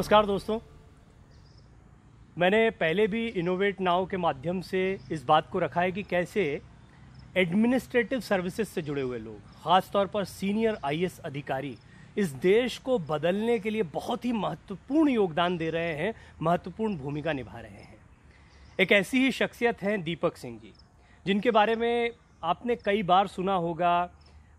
नमस्कार दोस्तों मैंने पहले भी इनोवेट नाव के माध्यम से इस बात को रखा है कि कैसे एडमिनिस्ट्रेटिव सर्विसेज से जुड़े हुए लोग ख़ासतौर पर सीनियर आई अधिकारी इस देश को बदलने के लिए बहुत ही महत्वपूर्ण योगदान दे रहे हैं महत्वपूर्ण भूमिका निभा रहे हैं एक ऐसी ही शख्सियत हैं दीपक सिंह जी जिनके बारे में आपने कई बार सुना होगा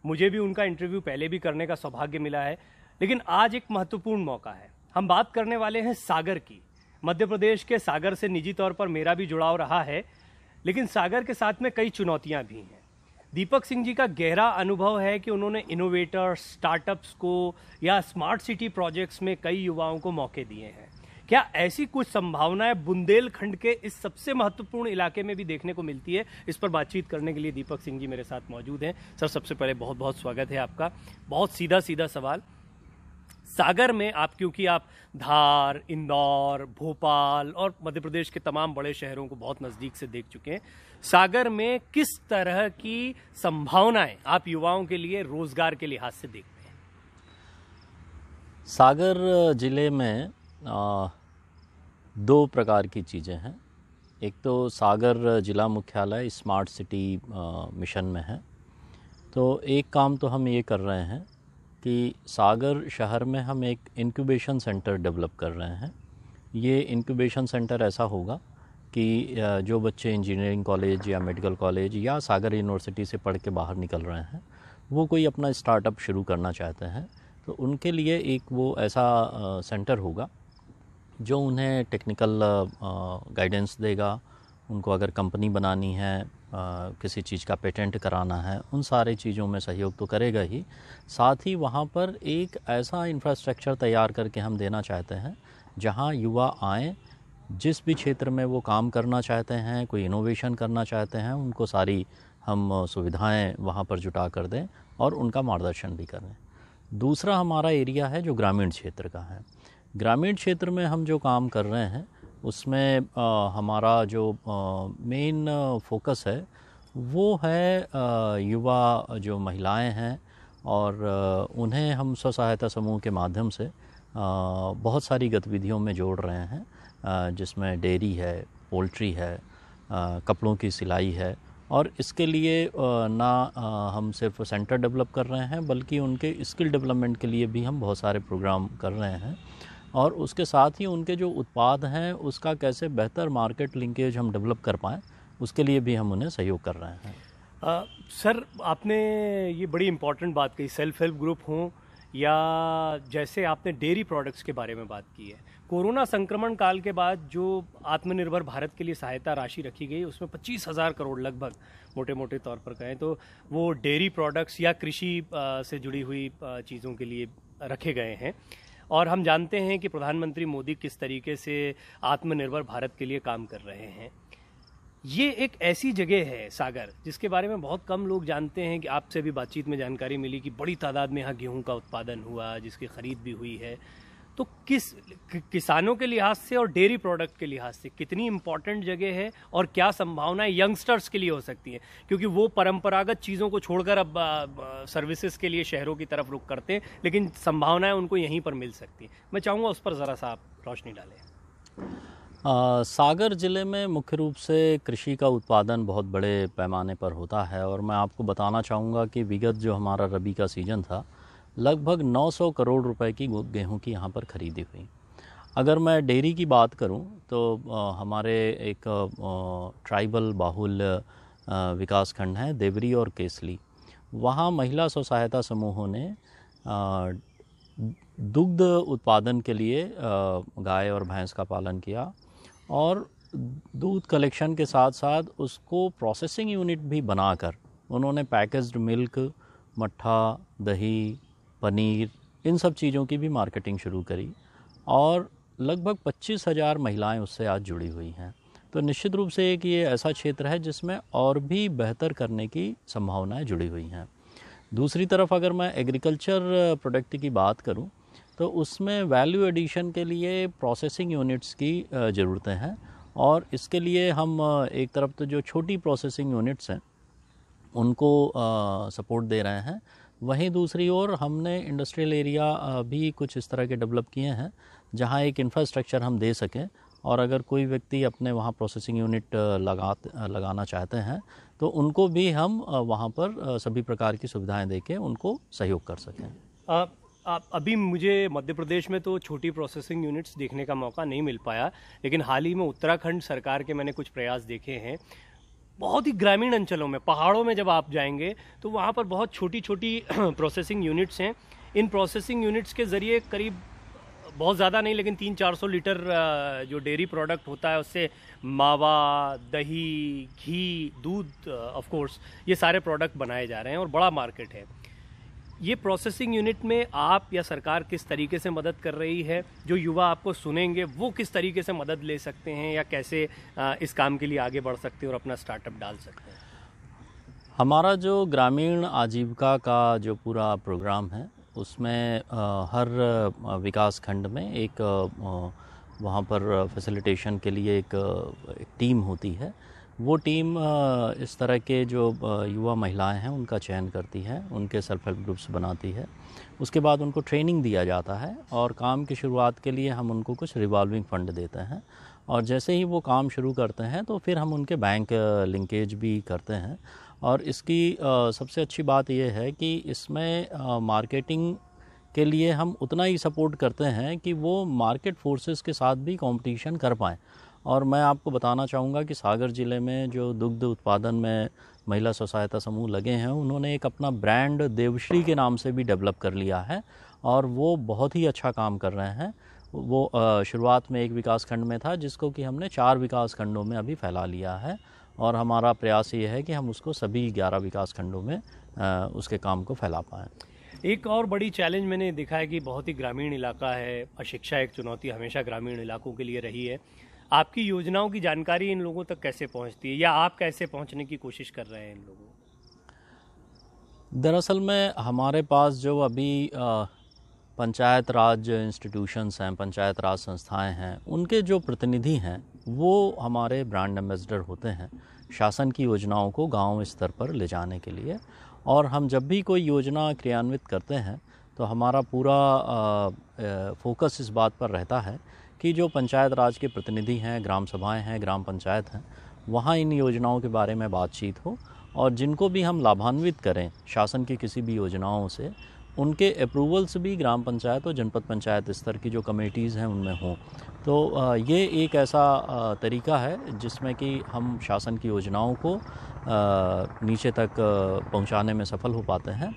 मुझे भी उनका इंटरव्यू पहले भी करने का सौभाग्य मिला है लेकिन आज एक महत्वपूर्ण मौका है हम बात करने वाले हैं सागर की मध्य प्रदेश के सागर से निजी तौर पर मेरा भी जुड़ाव रहा है लेकिन सागर के साथ में कई चुनौतियां भी हैं दीपक सिंह जी का गहरा अनुभव है कि उन्होंने इनोवेटर स्टार्टअप्स को या स्मार्ट सिटी प्रोजेक्ट्स में कई युवाओं को मौके दिए हैं क्या ऐसी कुछ संभावनाएं बुंदेलखंड के इस सबसे महत्वपूर्ण इलाके में भी देखने को मिलती है इस पर बातचीत करने के लिए दीपक सिंह जी मेरे साथ मौजूद हैं सर सबसे पहले बहुत बहुत स्वागत है आपका बहुत सीधा सीधा सवाल सागर में आप क्योंकि आप धार इंदौर भोपाल और मध्य प्रदेश के तमाम बड़े शहरों को बहुत नज़दीक से देख चुके हैं सागर में किस तरह की संभावनाएं आप युवाओं के लिए रोज़गार के लिहाज से देखते हैं सागर जिले में आ, दो प्रकार की चीज़ें हैं एक तो सागर जिला मुख्यालय स्मार्ट सिटी मिशन में है तो एक काम तो हम ये कर रहे हैं कि सागर शहर में हम एक इनक्यूबेशन सेंटर डेवलप कर रहे हैं ये इनक्यूबेशन सेंटर ऐसा होगा कि जो बच्चे इंजीनियरिंग कॉलेज या मेडिकल कॉलेज या सागर यूनिवर्सिटी से पढ़ के बाहर निकल रहे हैं वो कोई अपना स्टार्टअप शुरू करना चाहते हैं तो उनके लिए एक वो ऐसा सेंटर होगा जो उन्हें टेक्निकल गाइडेंस देगा उनको अगर कंपनी बनानी है किसी चीज़ का पेटेंट कराना है उन सारी चीज़ों में सहयोग तो करेगा ही साथ ही वहाँ पर एक ऐसा इंफ्रास्ट्रक्चर तैयार करके हम देना चाहते हैं जहाँ युवा आए जिस भी क्षेत्र में वो काम करना चाहते हैं कोई इनोवेशन करना चाहते हैं उनको सारी हम सुविधाएं वहाँ पर जुटा कर दें और उनका मार्गदर्शन भी करें दूसरा हमारा एरिया है जो ग्रामीण क्षेत्र का है ग्रामीण क्षेत्र में हम जो काम कर रहे हैं उसमें आ, हमारा जो मेन फोकस है वो है आ, युवा जो महिलाएं हैं और आ, उन्हें हम स्व सहायता समूह के माध्यम से बहुत सारी गतिविधियों में जोड़ रहे हैं जिसमें डेयरी है पोल्ट्री है कपड़ों की सिलाई है और इसके लिए ना हम सिर्फ सेंटर डेवलप कर रहे हैं बल्कि उनके स्किल डेवलपमेंट के लिए भी हम बहुत सारे प्रोग्राम कर रहे हैं और उसके साथ ही उनके जो उत्पाद हैं उसका कैसे बेहतर मार्केट लिंकेज हम डेवलप कर पाएँ उसके लिए भी हम उन्हें सहयोग कर रहे हैं आ, सर आपने ये बड़ी इम्पॉर्टेंट बात कही सेल्फ हेल्प ग्रुप हों या जैसे आपने डेयरी प्रोडक्ट्स के बारे में बात की है कोरोना संक्रमण काल के बाद जो आत्मनिर्भर भारत के लिए सहायता राशि रखी गई उसमें पच्चीस हज़ार करोड़ लगभग मोटे मोटे तौर पर कहें तो वो डेयरी प्रोडक्ट्स या कृषि से जुड़ी हुई चीज़ों के लिए रखे गए हैं और हम जानते हैं कि प्रधानमंत्री मोदी किस तरीके से आत्मनिर्भर भारत के लिए काम कर रहे हैं ये एक ऐसी जगह है सागर जिसके बारे में बहुत कम लोग जानते हैं कि आपसे भी बातचीत में जानकारी मिली कि बड़ी तादाद में यहाँ गेहूँ का उत्पादन हुआ जिसकी खरीद भी हुई है तो किस किसानों के लिहाज से और डेयरी प्रोडक्ट के लिहाज से कितनी इंपॉर्टेंट जगह है और क्या संभावनाएं यंगस्टर्स के लिए हो सकती हैं क्योंकि वो परंपरागत चीज़ों को छोड़कर अब सर्विसेज के लिए शहरों की तरफ रुख करते हैं लेकिन संभावनाएं उनको यहीं पर मिल सकती हैं मैं चाहूँगा उस पर ज़रा सा आप रोशनी डालें आ, सागर ज़िले में मुख्य रूप से कृषि का उत्पादन बहुत बड़े पैमाने पर होता है और मैं आपको बताना चाहूँगा कि विगत जो हमारा रबी का सीज़न था लगभग 900 करोड़ रुपए की गेहूं की यहाँ पर खरीदी हुई अगर मैं डेयरी की बात करूँ तो हमारे एक ट्राइबल बाहुल विकास खंड है देवरी और केसली वहाँ महिला स्व सहायता समूहों ने दुग्ध उत्पादन के लिए गाय और भैंस का पालन किया और दूध कलेक्शन के साथ साथ उसको प्रोसेसिंग यूनिट भी बनाकर उन्होंने पैकेज्ड मिल्क मट्ठा दही पनीर इन सब चीज़ों की भी मार्केटिंग शुरू करी और लगभग पच्चीस हज़ार महिलाएँ उससे आज जुड़ी हुई हैं तो निश्चित रूप से एक ये ऐसा क्षेत्र है जिसमें और भी बेहतर करने की संभावनाएं जुड़ी हुई हैं दूसरी तरफ अगर मैं एग्रीकल्चर प्रोडक्ट की बात करूं तो उसमें वैल्यू एडिशन के लिए प्रोसेसिंग यूनिट्स की ज़रूरतें हैं और इसके लिए हम एक तरफ तो जो छोटी प्रोसेसिंग यूनिट्स हैं उनको सपोर्ट दे रहे हैं वहीं दूसरी ओर हमने इंडस्ट्रियल एरिया भी कुछ इस तरह के डेवलप किए हैं जहाँ एक इंफ्रास्ट्रक्चर हम दे सकें और अगर कोई व्यक्ति अपने वहाँ प्रोसेसिंग यूनिट लगा लगाना चाहते हैं तो उनको भी हम वहाँ पर सभी प्रकार की सुविधाएं देके उनको सहयोग कर सकें आ, आ, अभी मुझे मध्य प्रदेश में तो छोटी प्रोसेसिंग यूनिट्स देखने का मौका नहीं मिल पाया लेकिन हाल ही में उत्तराखंड सरकार के मैंने कुछ प्रयास देखे हैं बहुत ही ग्रामीण अंचलों में पहाड़ों में जब आप जाएंगे तो वहाँ पर बहुत छोटी छोटी प्रोसेसिंग यूनिट्स हैं इन प्रोसेसिंग यूनिट्स के ज़रिए करीब बहुत ज़्यादा नहीं लेकिन तीन चार सौ लीटर जो डेयरी प्रोडक्ट होता है उससे मावा दही घी दूध ऑफ कोर्स ये सारे प्रोडक्ट बनाए जा रहे हैं और बड़ा मार्केट है ये प्रोसेसिंग यूनिट में आप या सरकार किस तरीके से मदद कर रही है जो युवा आपको सुनेंगे वो किस तरीके से मदद ले सकते हैं या कैसे इस काम के लिए आगे बढ़ सकते हैं और अपना स्टार्टअप डाल सकते हैं हमारा जो ग्रामीण आजीविका का जो पूरा प्रोग्राम है उसमें हर विकास खंड में एक वहाँ पर फैसिलिटेशन के लिए एक, एक टीम होती है वो टीम इस तरह के जो युवा महिलाएं हैं उनका चयन करती है उनके सेल्फ हेल्प ग्रुप्स बनाती है उसके बाद उनको ट्रेनिंग दिया जाता है और काम की शुरुआत के लिए हम उनको कुछ रिवॉल्विंग फ़ंड देते हैं और जैसे ही वो काम शुरू करते हैं तो फिर हम उनके बैंक लिंकेज भी करते हैं और इसकी सबसे अच्छी बात यह है कि इसमें मार्केटिंग के लिए हम उतना ही सपोर्ट करते हैं कि वो मार्केट फोर्सेस के साथ भी कंपटीशन कर पाएँ और मैं आपको बताना चाहूँगा कि सागर ज़िले में जो दुग्ध उत्पादन में महिला स्व सहायता समूह लगे हैं उन्होंने एक अपना ब्रांड देवश्री के नाम से भी डेवलप कर लिया है और वो बहुत ही अच्छा काम कर रहे हैं वो शुरुआत में एक विकास खंड में था जिसको कि हमने चार विकास खंडों में अभी फैला लिया है और हमारा प्रयास ये है कि हम उसको सभी ग्यारह विकास खंडों में उसके काम को फैला पाएँ एक और बड़ी चैलेंज मैंने देखा है कि बहुत ही ग्रामीण इलाका है अशिक्षा एक चुनौती हमेशा ग्रामीण इलाकों के लिए रही है आपकी योजनाओं की जानकारी इन लोगों तक कैसे पहुंचती है या आप कैसे पहुंचने की कोशिश कर रहे हैं इन लोगों दरअसल में हमारे पास जो अभी पंचायत राज इंस्टीट्यूशंस हैं पंचायत राज संस्थाएं हैं उनके जो प्रतिनिधि हैं वो हमारे ब्रांड एम्बेसडर होते हैं शासन की योजनाओं को गांव स्तर पर ले जाने के लिए और हम जब भी कोई योजना क्रियान्वित करते हैं तो हमारा पूरा आ, आ, फोकस इस बात पर रहता है कि जो पंचायत राज के प्रतिनिधि हैं ग्राम सभाएं हैं ग्राम पंचायत हैं वहाँ इन योजनाओं के बारे में बातचीत हो और जिनको भी हम लाभान्वित करें शासन की किसी भी योजनाओं से उनके अप्रूवल्स भी ग्राम पंचायत और जनपद पंचायत स्तर की जो कमेटीज़ हैं उनमें हों तो ये एक ऐसा तरीका है जिसमें कि हम शासन की योजनाओं को नीचे तक पहुंचाने में सफल हो पाते हैं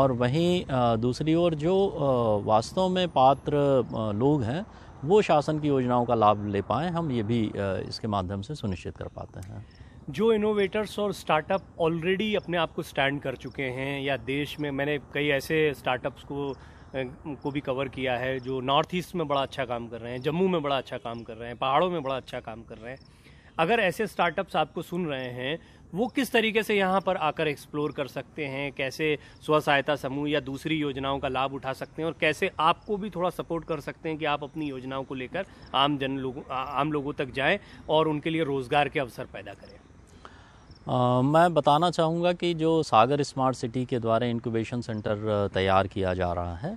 और वहीं दूसरी ओर जो वास्तव में पात्र लोग हैं वो शासन की योजनाओं का लाभ ले पाएँ हम ये भी इसके माध्यम से सुनिश्चित कर पाते हैं जो इनोवेटर्स और स्टार्टअप ऑलरेडी अपने आप को स्टैंड कर चुके हैं या देश में मैंने कई ऐसे स्टार्टअप्स को को भी कवर किया है जो नॉर्थ ईस्ट में बड़ा अच्छा काम कर रहे हैं जम्मू में बड़ा अच्छा काम कर रहे हैं पहाड़ों में बड़ा अच्छा काम कर रहे हैं अगर ऐसे स्टार्टअप्स आपको सुन रहे हैं वो किस तरीके से यहाँ पर आकर एक्सप्लोर कर सकते हैं कैसे स्व सहायता समूह या दूसरी योजनाओं का लाभ उठा सकते हैं और कैसे आपको भी थोड़ा सपोर्ट कर सकते हैं कि आप अपनी योजनाओं को लेकर आम जन लोगों आम लोगों तक जाएं और उनके लिए रोज़गार के अवसर पैदा करें आ, मैं बताना चाहूँगा कि जो सागर स्मार्ट सिटी के द्वारा इनक्यूबेशन सेंटर तैयार किया जा रहा है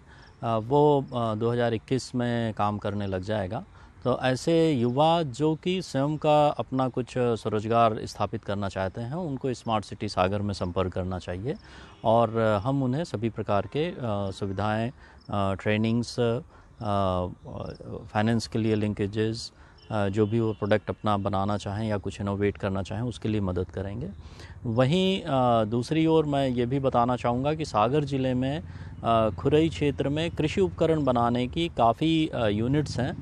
वो आ, 2021 में काम करने लग जाएगा तो ऐसे युवा जो कि स्वयं का अपना कुछ स्वरोजगार स्थापित करना चाहते हैं उनको स्मार्ट सिटी सागर में संपर्क करना चाहिए और हम उन्हें सभी प्रकार के सुविधाएं ट्रेनिंग्स फाइनेंस के लिए लिंकेजेस जो भी वो प्रोडक्ट अपना बनाना चाहें या कुछ इनोवेट करना चाहें उसके लिए मदद करेंगे वहीं दूसरी ओर मैं ये भी बताना चाहूँगा कि सागर ज़िले में खुरई क्षेत्र में कृषि उपकरण बनाने की काफ़ी यूनिट्स हैं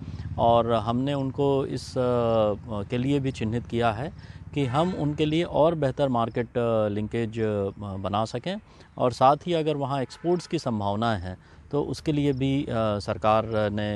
और हमने उनको इस के लिए भी चिन्हित किया है कि हम उनके लिए और बेहतर मार्केट लिंकेज बना सकें और साथ ही अगर वहाँ एक्सपोर्ट्स की संभावनाएं हैं तो उसके लिए भी सरकार ने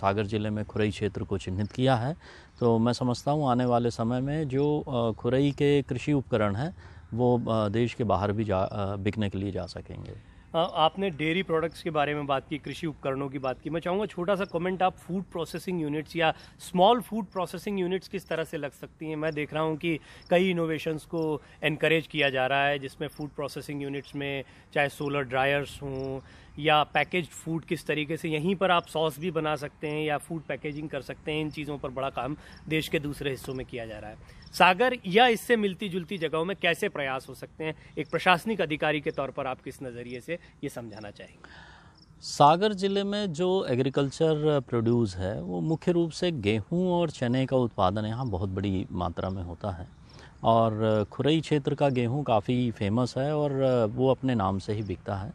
सागर ज़िले में खुरई क्षेत्र को चिन्हित किया है तो मैं समझता हूँ आने वाले समय में जो खुरई के कृषि उपकरण हैं वो देश के बाहर भी जा बिकने के लिए जा सकेंगे आपने डेयरी प्रोडक्ट्स के बारे में बात की कृषि उपकरणों की बात की मैं चाहूँगा छोटा सा कमेंट आप फूड प्रोसेसिंग यूनिट्स या स्मॉल फूड प्रोसेसिंग यूनिट्स किस तरह से लग सकती हैं मैं देख रहा हूँ कि कई इनोवेशंस को इनक्रेज किया जा रहा है जिसमें फूड प्रोसेसिंग यूनिट्स में चाहे सोलर ड्रायर्स हों या पैकेज फूड किस तरीके से यहीं पर आप सॉस भी बना सकते हैं या फूड पैकेजिंग कर सकते हैं इन चीज़ों पर बड़ा काम देश के दूसरे हिस्सों में किया जा रहा है सागर या इससे मिलती जुलती जगहों में कैसे प्रयास हो सकते हैं एक प्रशासनिक अधिकारी के तौर पर आप किस नज़रिए से ये समझाना चाहेंगे सागर ज़िले में जो एग्रीकल्चर प्रोड्यूस है वो मुख्य रूप से गेहूं और चने का उत्पादन यहाँ बहुत बड़ी मात्रा में होता है और खुरई क्षेत्र का गेहूं काफ़ी फेमस है और वो अपने नाम से ही बिकता है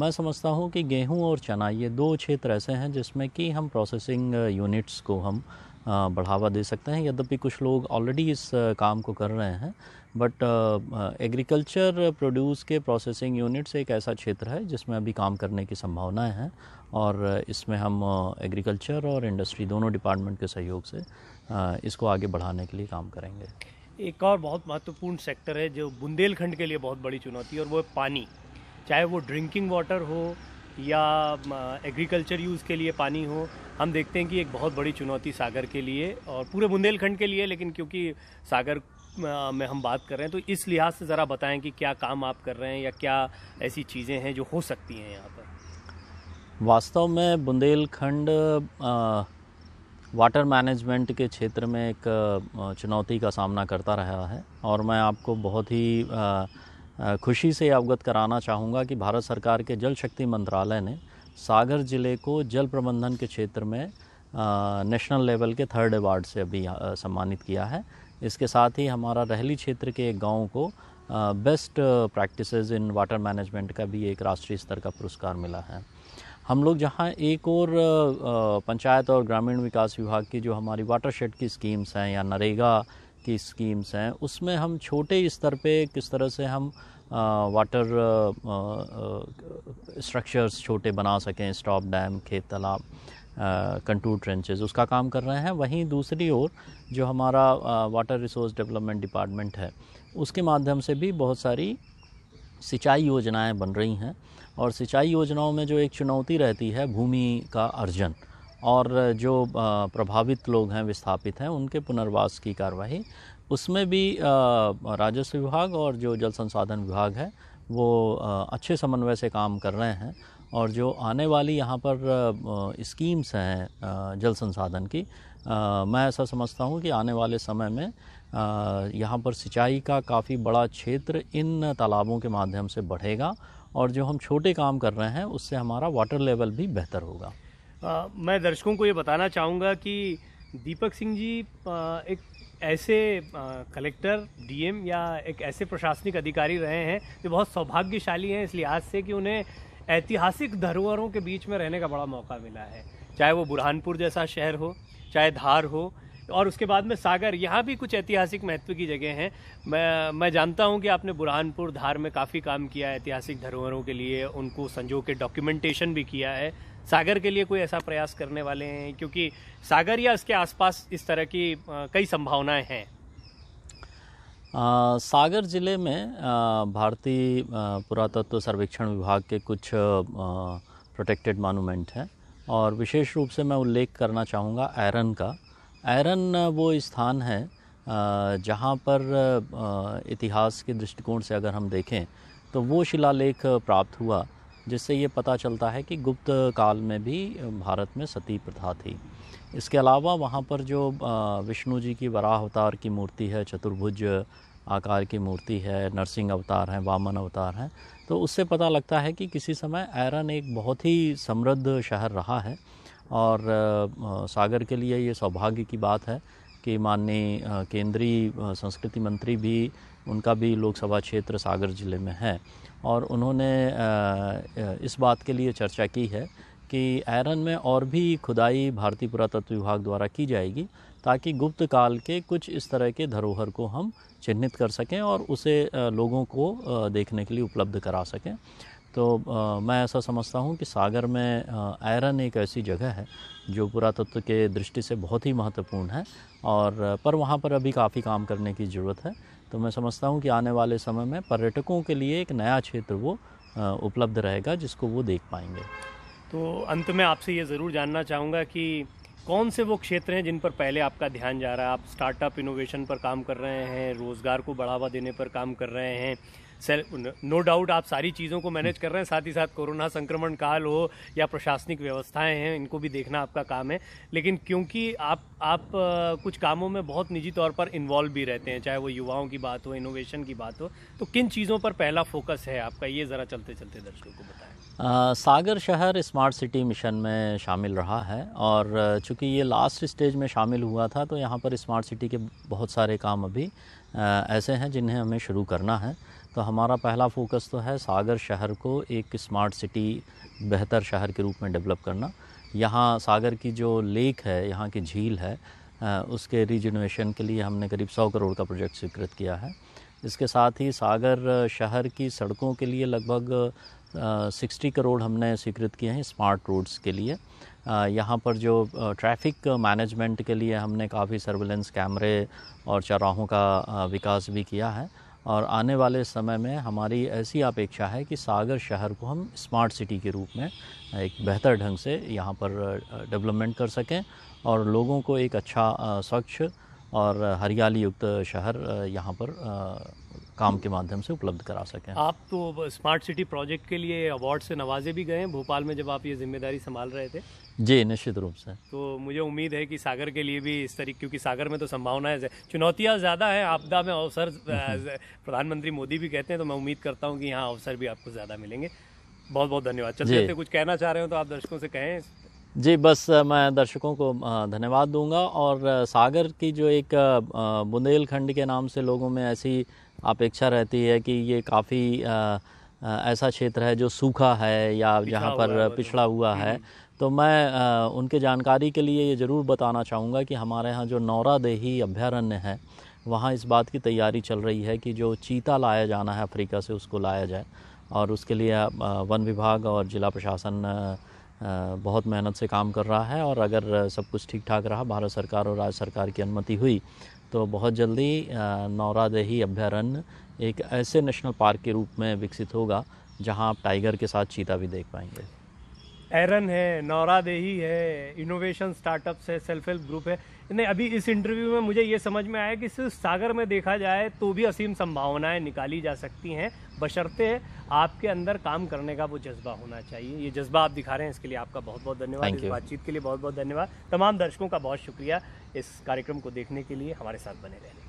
मैं समझता हूँ कि गेहूं और चना ये दो क्षेत्र ऐसे हैं जिसमें कि हम प्रोसेसिंग यूनिट्स को हम बढ़ावा दे सकते हैं यद्यपि कुछ लोग ऑलरेडी इस काम को कर रहे हैं बट एग्रीकल्चर प्रोड्यूस के प्रोसेसिंग यूनिट्स एक ऐसा क्षेत्र है जिसमें अभी काम करने की संभावनाएं हैं और इसमें हम एग्रीकल्चर और इंडस्ट्री दोनों डिपार्टमेंट के सहयोग से इसको आगे बढ़ाने के लिए काम करेंगे एक और बहुत महत्वपूर्ण सेक्टर है जो बुंदेलखंड के लिए बहुत बड़ी चुनौती है और वो है पानी चाहे वो ड्रिंकिंग वाटर हो या एग्रीकल्चर यूज़ के लिए पानी हो हम देखते हैं कि एक बहुत बड़ी चुनौती सागर के लिए और पूरे बुंदेलखंड के लिए लेकिन क्योंकि सागर में हम बात कर रहे हैं तो इस लिहाज से ज़रा बताएं कि क्या काम आप कर रहे हैं या क्या ऐसी चीज़ें हैं जो हो सकती हैं यहाँ पर वास्तव में बुंदेलखंड वाटर मैनेजमेंट के क्षेत्र में एक चुनौती का सामना करता रहा है और मैं आपको बहुत ही आ, खुशी से अवगत कराना चाहूँगा कि भारत सरकार के जल शक्ति मंत्रालय ने सागर ज़िले को जल प्रबंधन के क्षेत्र में नेशनल लेवल के थर्ड अवार्ड से अभी सम्मानित किया है इसके साथ ही हमारा रहली क्षेत्र के एक गाँव को best practices in water management का भी एक राष्ट्रीय स्तर का पुरस्कार मिला है हम लोग जहाँ एक और पंचायत और ग्रामीण विकास विभाग की जो हमारी वाटर शेड की स्कीम्स हैं या नरेगा की स्कीम्स हैं उसमें हम छोटे स्तर पे किस तरह से हम वाटर स्ट्रक्चर्स छोटे बना सकें स्टॉप डैम खेत तालाब कंटूर ट्रेंचेज उसका काम कर रहे हैं वहीं दूसरी ओर जो हमारा वाटर रिसोर्स डेवलपमेंट डिपार्टमेंट है उसके माध्यम से भी बहुत सारी सिंचाई योजनाएं बन रही हैं और सिंचाई योजनाओं में जो एक चुनौती रहती है भूमि का अर्जन और जो प्रभावित लोग हैं विस्थापित हैं उनके पुनर्वास की कार्यवाही उसमें भी राजस्व विभाग और जो जल संसाधन विभाग है वो अच्छे समन्वय से काम कर रहे हैं और जो आने वाली यहाँ पर स्कीम्स हैं जल संसाधन की मैं ऐसा समझता हूँ कि आने वाले समय में यहाँ पर सिंचाई का काफ़ी बड़ा क्षेत्र इन तालाबों के माध्यम से बढ़ेगा और जो हम छोटे काम कर रहे हैं उससे हमारा वाटर लेवल भी बेहतर होगा आ, मैं दर्शकों को ये बताना चाहूँगा कि दीपक सिंह जी आ, एक ऐसे कलेक्टर डीएम या एक ऐसे प्रशासनिक अधिकारी रहे हैं जो बहुत सौभाग्यशाली हैं इस लिहाज से कि उन्हें ऐतिहासिक धरोहरों के बीच में रहने का बड़ा मौका मिला है चाहे वो बुरहानपुर जैसा शहर हो चाहे धार हो और उसके बाद में सागर यहाँ भी कुछ ऐतिहासिक महत्व की जगह हैं मैं मैं जानता हूँ कि आपने बुरहानपुर धार में काफ़ी काम किया है ऐतिहासिक धरोहरों के लिए उनको संजो के डॉक्यूमेंटेशन भी किया है सागर के लिए कोई ऐसा प्रयास करने वाले हैं क्योंकि सागर या इसके आसपास इस तरह की कई संभावनाएं हैं आ, सागर ज़िले में भारतीय पुरातत्व सर्वेक्षण विभाग के कुछ प्रोटेक्टेड मानूमेंट हैं और विशेष रूप से मैं उल्लेख करना चाहूँगा आयरन का आयरन वो स्थान है जहाँ पर इतिहास के दृष्टिकोण से अगर हम देखें तो वो शिलालेख प्राप्त हुआ जिससे ये पता चलता है कि गुप्त काल में भी भारत में सती प्रथा थी इसके अलावा वहाँ पर जो विष्णु जी की वराह अवतार की मूर्ति है चतुर्भुज आकार की मूर्ति है नरसिंह अवतार हैं वामन अवतार हैं तो उससे पता लगता है कि किसी समय आयरन एक बहुत ही समृद्ध शहर रहा है और सागर के लिए ये सौभाग्य की बात है कि माननीय केंद्रीय संस्कृति मंत्री भी उनका भी लोकसभा क्षेत्र सागर ज़िले में है और उन्होंने इस बात के लिए चर्चा की है कि आयरन में और भी खुदाई भारतीय पुरातत्व विभाग द्वारा की जाएगी ताकि गुप्त काल के कुछ इस तरह के धरोहर को हम चिन्हित कर सकें और उसे लोगों को देखने के लिए उपलब्ध करा सकें तो आ, मैं ऐसा समझता हूँ कि सागर में आयरन एक ऐसी जगह है जो पुरातत्व के दृष्टि से बहुत ही महत्वपूर्ण है और पर वहाँ पर अभी काफ़ी काम करने की ज़रूरत है तो मैं समझता हूँ कि आने वाले समय में पर्यटकों के लिए एक नया क्षेत्र वो उपलब्ध रहेगा जिसको वो देख पाएंगे तो अंत में आपसे ये ज़रूर जानना चाहूँगा कि कौन से वो क्षेत्र हैं जिन पर पहले आपका ध्यान जा रहा है आप स्टार्टअप इनोवेशन पर काम कर रहे हैं रोज़गार को बढ़ावा देने पर काम कर रहे हैं नो डाउट आप सारी चीज़ों को मैनेज कर रहे हैं साथ ही साथ कोरोना संक्रमण काल हो या प्रशासनिक व्यवस्थाएं हैं इनको भी देखना आपका काम है लेकिन क्योंकि आप आप कुछ कामों में बहुत निजी तौर पर इन्वॉल्व भी रहते हैं चाहे वो युवाओं की बात हो इनोवेशन की बात हो तो किन चीज़ों पर पहला फोकस है आपका ये ज़रा चलते चलते दर्शकों को बताएं सागर शहर स्मार्ट सिटी मिशन में शामिल रहा है और चूँकि ये लास्ट स्टेज में शामिल हुआ था तो यहाँ पर स्मार्ट सिटी के बहुत सारे काम अभी ऐसे हैं जिन्हें हमें शुरू करना है तो हमारा पहला फोकस तो है सागर शहर को एक स्मार्ट सिटी बेहतर शहर के रूप में डेवलप करना यहाँ सागर की जो लेक है यहाँ की झील है उसके रिजनोवेशन के लिए हमने करीब सौ करोड़ का प्रोजेक्ट स्वीकृत किया है इसके साथ ही सागर शहर की सड़कों के लिए लगभग सिक्सटी करोड़ हमने स्वीकृत किए हैं स्मार्ट रोड्स के लिए यहाँ पर जो ट्रैफिक मैनेजमेंट के लिए हमने काफ़ी सर्वेलेंस कैमरे और चौराहों का विकास भी किया है और आने वाले समय में हमारी ऐसी अपेक्षा है कि सागर शहर को हम स्मार्ट सिटी के रूप में एक बेहतर ढंग से यहाँ पर डेवलपमेंट कर सकें और लोगों को एक अच्छा स्वच्छ और हरियाली युक्त शहर यहाँ पर काम के माध्यम से उपलब्ध करा सकें आप तो स्मार्ट सिटी प्रोजेक्ट के लिए अवार्ड से नवाजे भी गए हैं भोपाल में जब आप ये जिम्मेदारी संभाल रहे थे जी निश्चित रूप से तो मुझे उम्मीद है कि सागर के लिए भी इस तरीके क्योंकि सागर में तो संभावना है चुनौतियां ज़्यादा है आपदा में अवसर हम्म, हम्म। प्रधानमंत्री मोदी भी कहते हैं तो मैं उम्मीद करता हूँ कि यहाँ अवसर भी आपको ज़्यादा मिलेंगे बहुत बहुत धन्यवाद चलते कुछ कहना चाह रहे हो तो आप दर्शकों से कहें जी बस मैं दर्शकों को धन्यवाद दूंगा और सागर की जो एक बुंदेलखंड के नाम से लोगों में ऐसी अपेक्षा रहती है कि ये काफ़ी ऐसा क्षेत्र है जो सूखा है या जहाँ पर तो। पिछड़ा हुआ है हम्म। तो मैं उनके जानकारी के लिए ये ज़रूर बताना चाहूँगा कि हमारे यहाँ जो नौरा देही अभ्यारण्य है वहाँ इस बात की तैयारी चल रही है कि जो चीता लाया जाना है अफ्रीका से उसको लाया जाए और उसके लिए वन विभाग और ज़िला प्रशासन बहुत मेहनत से काम कर रहा है और अगर सब कुछ ठीक ठाक रहा भारत सरकार और राज्य सरकार की अनुमति हुई तो बहुत जल्दी नौरादेही अभ्यारण्य एक ऐसे नेशनल पार्क के रूप में विकसित होगा जहां आप टाइगर के साथ चीता भी देख पाएंगे एरन है नौरा देही है इनोवेशन स्टार्टअप्स है सेल्फ हेल्प ग्रुप है नहीं अभी इस इंटरव्यू में मुझे ये समझ में आया कि सिर्फ सागर में देखा जाए तो भी असीम संभावनाएं निकाली जा सकती हैं बशर्ते आपके अंदर काम करने का वो जज्बा होना चाहिए ये जज्बा आप दिखा रहे हैं इसके लिए आपका बहुत बहुत धन्यवाद इस बातचीत के लिए बहुत बहुत धन्यवाद तमाम दर्शकों का बहुत शुक्रिया इस कार्यक्रम को देखने के लिए हमारे साथ बने रहने